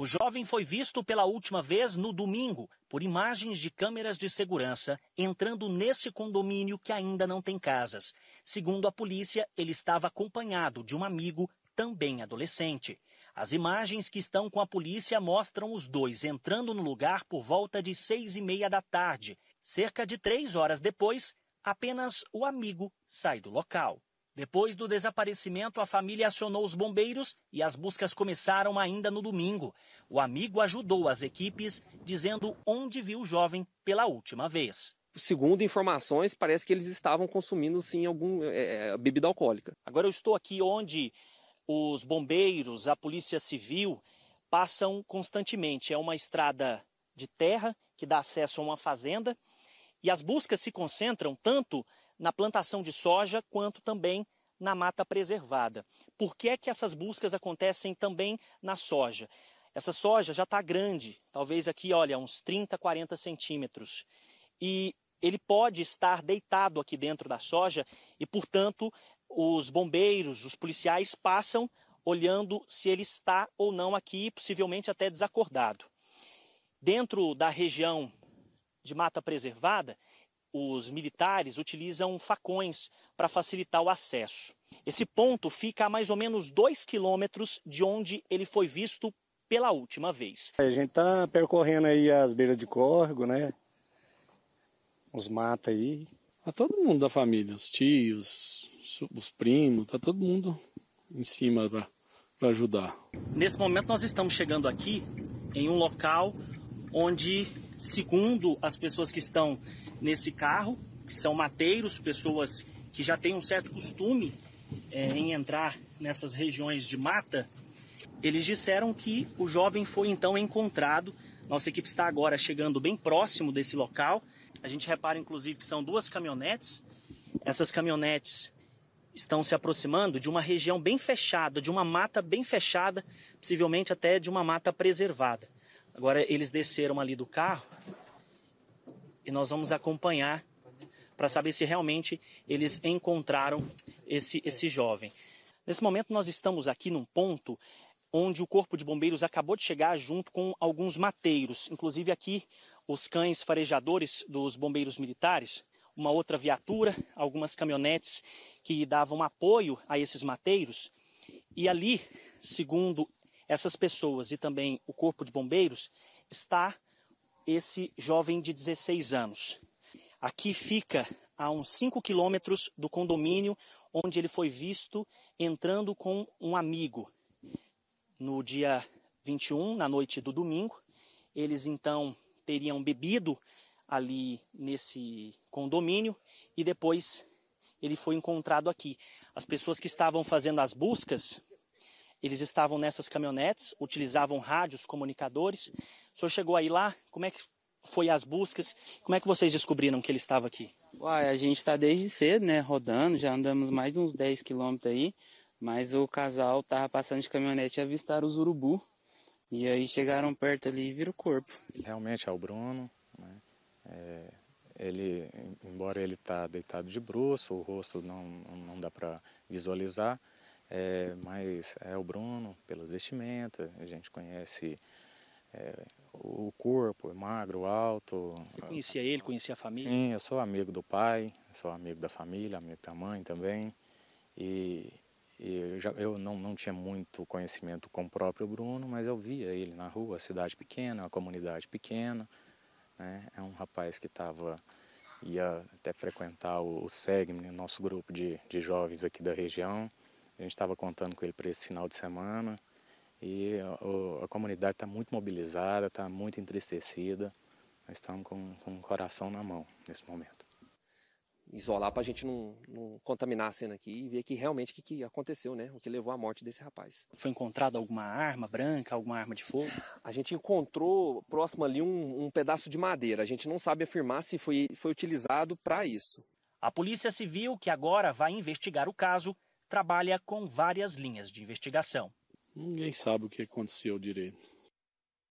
O jovem foi visto pela última vez no domingo por imagens de câmeras de segurança entrando nesse condomínio que ainda não tem casas. Segundo a polícia, ele estava acompanhado de um amigo, também adolescente. As imagens que estão com a polícia mostram os dois entrando no lugar por volta de seis e meia da tarde. Cerca de três horas depois, apenas o amigo sai do local. Depois do desaparecimento, a família acionou os bombeiros e as buscas começaram ainda no domingo. O amigo ajudou as equipes, dizendo onde viu o jovem pela última vez. Segundo informações, parece que eles estavam consumindo sim algum é, é bebida alcoólica. Agora eu estou aqui onde os bombeiros, a polícia civil passam constantemente. É uma estrada de terra que dá acesso a uma fazenda e as buscas se concentram tanto na plantação de soja quanto também na mata preservada. Por que é que essas buscas acontecem também na soja? Essa soja já está grande, talvez aqui, olha, uns 30, 40 centímetros. E ele pode estar deitado aqui dentro da soja e, portanto, os bombeiros, os policiais passam olhando se ele está ou não aqui, possivelmente até desacordado. Dentro da região de mata preservada, os militares utilizam facões para facilitar o acesso. Esse ponto fica a mais ou menos 2 quilômetros de onde ele foi visto pela última vez. A gente está percorrendo aí as beiras de córrego, né? Os mata aí. Tá todo mundo da família, os tios, os primos, tá todo mundo em cima para ajudar. Nesse momento nós estamos chegando aqui em um local onde segundo as pessoas que estão nesse carro, que são mateiros, pessoas que já têm um certo costume é, em entrar nessas regiões de mata, eles disseram que o jovem foi então encontrado. Nossa equipe está agora chegando bem próximo desse local. A gente repara inclusive que são duas caminhonetes. Essas caminhonetes estão se aproximando de uma região bem fechada, de uma mata bem fechada, possivelmente até de uma mata preservada. Agora eles desceram ali do carro e nós vamos acompanhar para saber se realmente eles encontraram esse, esse jovem. Nesse momento, nós estamos aqui num ponto onde o Corpo de Bombeiros acabou de chegar junto com alguns mateiros. Inclusive, aqui, os cães farejadores dos bombeiros militares, uma outra viatura, algumas caminhonetes que davam apoio a esses mateiros. E ali, segundo essas pessoas e também o Corpo de Bombeiros está esse jovem de 16 anos. Aqui fica a uns 5 quilômetros do condomínio onde ele foi visto entrando com um amigo. No dia 21, na noite do domingo, eles então teriam bebido ali nesse condomínio e depois ele foi encontrado aqui. As pessoas que estavam fazendo as buscas eles estavam nessas caminhonetes, utilizavam rádios, comunicadores. O senhor chegou aí lá, como é que foi as buscas? Como é que vocês descobriram que ele estava aqui? Uai, a gente está desde cedo, né, rodando, já andamos mais de uns 10 quilômetros aí, mas o casal estava passando de caminhonete e avistaram os urubu. E aí chegaram perto ali e viram o corpo. Realmente é o Bruno, né? É, ele, embora ele tá deitado de bruxo, o rosto não, não dá para visualizar, é, mas é o Bruno, pelas vestimentas, a gente conhece é, o corpo, é magro, alto. Você conhecia ele, conhecia a família? Sim, eu sou amigo do pai, sou amigo da família, amigo da mãe também. E, e eu, já, eu não, não tinha muito conhecimento com o próprio Bruno, mas eu via ele na rua, cidade pequena, uma comunidade pequena. Né? É um rapaz que estava ia até frequentar o, o SEGM, né, nosso grupo de, de jovens aqui da região. A gente estava contando com ele para esse final de semana e a, a comunidade está muito mobilizada, está muito entristecida. Nós estamos com, com o coração na mão nesse momento. Isolar para a gente não, não, contaminar a cena aqui e ver que realmente o que, que aconteceu, né? O que levou à morte desse rapaz. Foi encontrada alguma arma branca, alguma arma de fogo? A gente encontrou próximo ali um, um pedaço de madeira. A gente não sabe afirmar se foi, foi utilizado para isso. A Polícia Civil, que agora vai investigar o caso, trabalha com várias linhas de investigação. Ninguém sabe o que aconteceu direito.